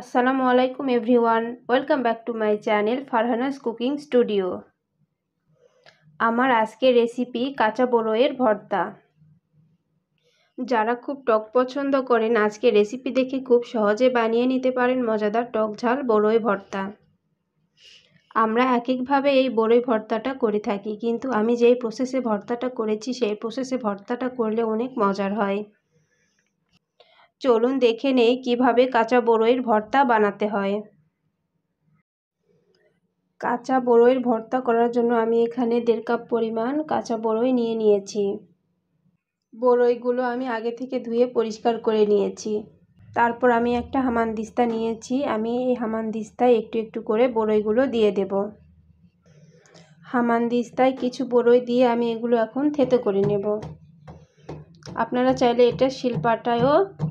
আসসালামু আলাইকুম everyone welcome back to my channel Farhana's cooking studio আমার আজকের রেসিপি কাঁচা বড়োয়ের ভর্তা যারা খুব টক পছন্দ করেন আজকে রেসিপি দেখে খুব সহজে বানিয়ে নিতে পারেন মজাদার টক ঝাল বড়ই ভর্তা আমরা এক একভাবে এই বড়ই ভর্তাটা করে থাকি কিন্তু আমি যেই প্রসেসে ভর্তাটা করেছি সেই প্রসেসে ভর্তাটা করলে অনেক মজার হয় চলুন দেখে নেই কিভাবে কাঁচা বড়ইয়ের ভর্তা বানাতে হয় কাঁচা বড়ইয়ের ভর্তা করার জন্য আমি এখানে দেড় কাপ পরিমাণ কাঁচা বড়ই নিয়ে নিয়েছি বড়ইগুলো আমি আগে থেকে ধুয়ে পরিষ্কার করে নিয়েছি তারপর আমি একটা হামান দিস্তা নিয়েছি আমি এই হামানদিস্তায় একটু একটু করে বড়ইগুলো দিয়ে দেব হামানদিস্তায় কিছু বড়ই দিয়ে আমি এগুলো এখন থেতো করে নেব আপনারা চাইলে এটা শিলপাটায়ও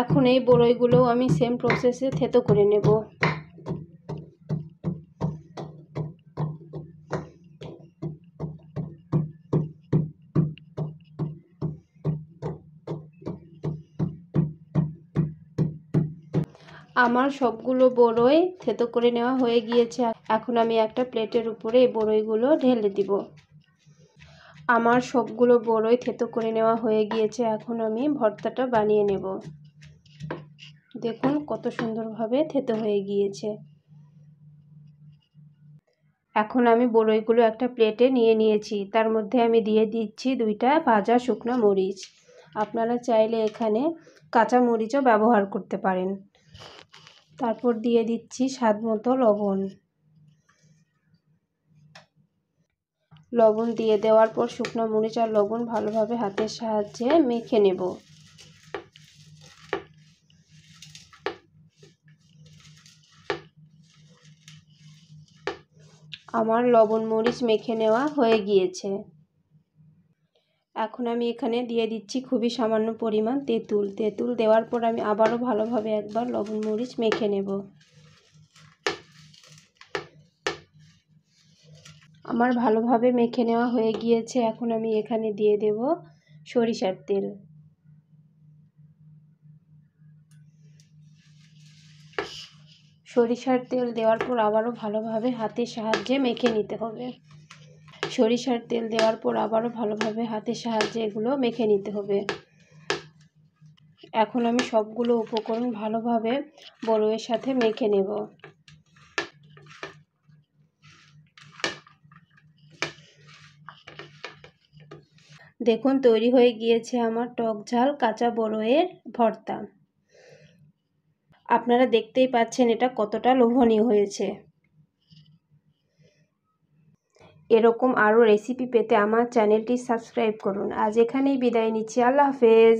এখন এই বড়ইগুলো আমি সেম প্রসেসে থেতো করে নেব আমার সবগুলো বড়ই থেতো করে নেওয়া হয়ে গিয়েছে এখন আমি একটা প্লেটের উপরে এই বড়ইগুলো ঢেলে দিব আমার সবগুলো বড়ই থেতো করে নেওয়া হয়ে গিয়েছে এখন আমি ভর্তাটা বানিয়ে নেব দেখুন কত সুন্দরভাবে থেতো হয়ে গিয়েছে এখন আমি বড়ইগুলো একটা প্লেটে নিয়ে নিয়েছি তার মধ্যে আমি দিয়ে দিচ্ছি দুইটা ভাজা শুকনো মরিচ আপনারা চাইলে এখানে কাঁচা মরিচও ব্যবহার করতে পারেন তারপর দিয়ে দিচ্ছি স্বাদ মতো লবণ লবণ দিয়ে দেওয়ার পর শুকনো মরিচ আর লবণ ভালোভাবে হাতের সাহায্যে মেখে নেব আমার লবণ মরিচ মেখে নেওয়া হয়ে গিয়েছে এখন আমি এখানে দিয়ে দিচ্ছি খুবই সামান্য পরিমাণ তেঁতুল তেঁতুল দেওয়ার পর আমি আবারও ভালোভাবে একবার লবণ মরিচ মেখে নেব আমার ভালোভাবে মেখে নেওয়া হয়ে গিয়েছে এখন আমি এখানে দিয়ে দেব সরিষার তেল সরিষার তেল দেওয়ার পর আবারও ভালোভাবে হাতের সাহায্যে মেখে নিতে হবে সরিষার তেল দেওয়ার পর আবারও ভালোভাবে হাতের সাহায্যে এগুলো মেখে নিতে হবে এখন আমি সবগুলো উপকরণ ভালোভাবে বড়ের সাথে মেখে নেব দেখুন তৈরি হয়ে গিয়েছে আমার টক ঝাল কাঁচা বড়য়ের ভর্তা আপনারা দেখতেই পাচ্ছেন এটা কতটা লোভনীয় হয়েছে এরকম আরও রেসিপি পেতে আমার চ্যানেলটি সাবস্ক্রাইব করুন আজ এখানেই বিদায় নিচ্ছি আল্লাহ হাফেজ